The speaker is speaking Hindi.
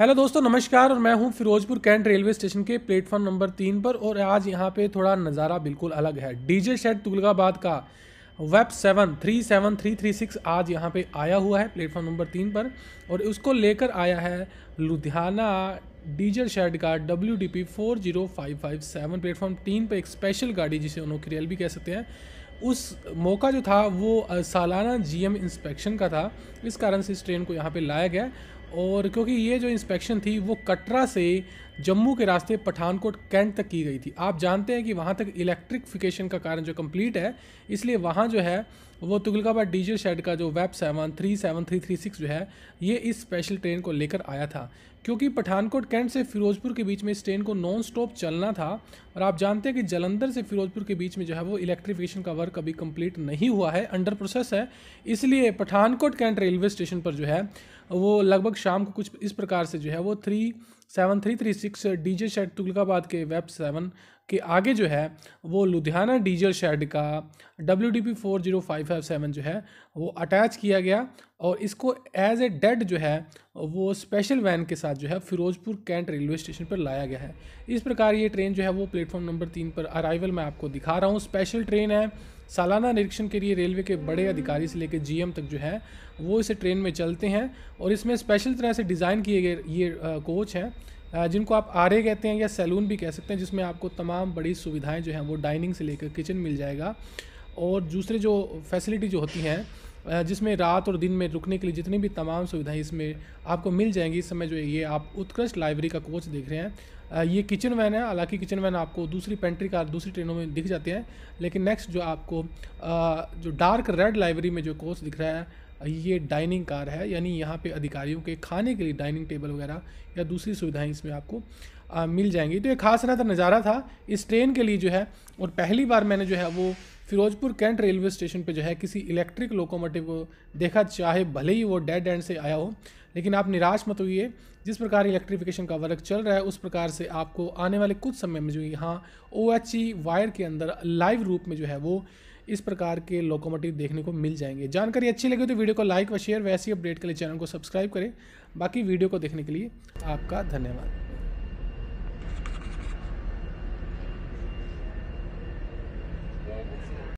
हेलो दोस्तों नमस्कार और मैं हूं फिरोजपुर कैंट रेलवे स्टेशन के प्लेटफॉर्म नंबर तीन पर और आज यहां पे थोड़ा नज़ारा बिल्कुल अलग है डीजे शेड तुलगाबाद का वेब seven three seven three three six आज यहां पे आया हुआ है प्लेटफॉर्म नंबर तीन पर और उसको लेकर आया है लुधियाना डीजल शेड का W D P four zero five five seven platform तीन पर एक स्पेशल गाड़ी जिसे अनोखी रेल भी कह सकते हैं उस मौका जो था वो सालाना जीएम इंस्पेक्शन का था इस कारण से इस ट्रेन को यहाँ पे लाया गया और क्योंकि ये जो इंस्पेक्शन थी वो कटरा से जम्मू के रास्ते पठानकोट कैंट तक की गई थी आप जानते हैं कि वहाँ तक इलेक्ट्रिफिकेशन का कारण जो कंप्लीट है इसलिए वहाँ जो है वो तुगलकाबाद डीजल शेड का जो वेब seven three seven three three six जो है ये इस स्पेशल ट्रेन को लेकर आया था क्योंकि पठानकोट कैंट से फिरोजपुर के बीच में इस ट्रेन को नॉन स्टॉप चलना था और आप जानते हैं कि जलंधर से फिरोजपुर के बीच में जो है वो इलेक्ट्रिफिकेशन का वर्क अभी कंप्लीट नहीं हुआ है अंडर प्रोसेस है इसलिए पठानकोट कैंट रेलवे स्टेशन पर जो है वो लगभग शाम को कुछ इस प्रकार से जो है वो three seven three three six diesel shed Tughlakabad के वेब सेवन के आगे जो है वो लुधियाना डीजल शेड का W D P four zero five five seven जो है वो अटैच किया गया और इसको एज ए डेड जो है वो स्पेशल वैन के साथ जो है फिरोजपुर कैंट रेलवे स्टेशन पर लाया गया है इस प्रकार ये ट्रेन जो है वो प्लेटफॉर्म नंबर तीन पर अराइवल मैं आपको दिखा रहा हूँ स्पेशल ट्रेन है सालाना निरीक्षण के लिए रेलवे के बड़े अधिकारी से लेकर जी तक जो है वो इसे ट्रेन में चलते हैं और इसमें स्पेशल तरह से डिज़ाइन किए गए ये कोच हैं जिनको आप आरे कहते हैं या सैलून भी कह सकते हैं जिसमें आपको तमाम बड़ी सुविधाएं जो हैं वो डाइनिंग से लेकर किचन मिल जाएगा और दूसरे जो फैसिलिटी जो होती हैं जिसमें रात और दिन में रुकने के लिए जितनी भी तमाम सुविधाएं इसमें आपको मिल जाएंगी इस समय जो ये आप उत्कृष्ट लाइब्रेरी का कोच देख रहे हैं ये किचन वैन है हालांकि किचन वैन आपको दूसरी पेंट्री कार दूसरी ट्रेनों में दिख जाते हैं लेकिन नेक्स्ट जो आपको जो डार्क रेड लाइब्रेरी में जो कोच दिख रहा है ये डाइनिंग कार है यानी यहाँ पे अधिकारियों के खाने के लिए डाइनिंग टेबल वगैरह या दूसरी सुविधाएं इसमें आपको आ, मिल जाएंगी तो ये खास ना था नज़ारा था इस ट्रेन के लिए जो है और पहली बार मैंने जो है वो फिरोजपुर कैंट रेलवे स्टेशन पे जो है किसी इलेक्ट्रिक लोकोमोटिव को देखा चाहे भले ही वो डेड एंड से आया हो लेकिन आप निराश मत होइए जिस प्रकार इलेक्ट्रिफिकेशन का वर्क चल रहा है उस प्रकार से आपको आने वाले कुछ समय में जो यहाँ ओ एच ई वायर के अंदर लाइव रूप में जो है वो इस प्रकार के लोकोमोटिव देखने को मिल जाएंगे जानकारी अच्छी लगी तो वीडियो को लाइक व शेयर वैसी अपडेट के लिए चैनल को सब्सक्राइब करें बाकी वीडियो को देखने के लिए आपका धन्यवाद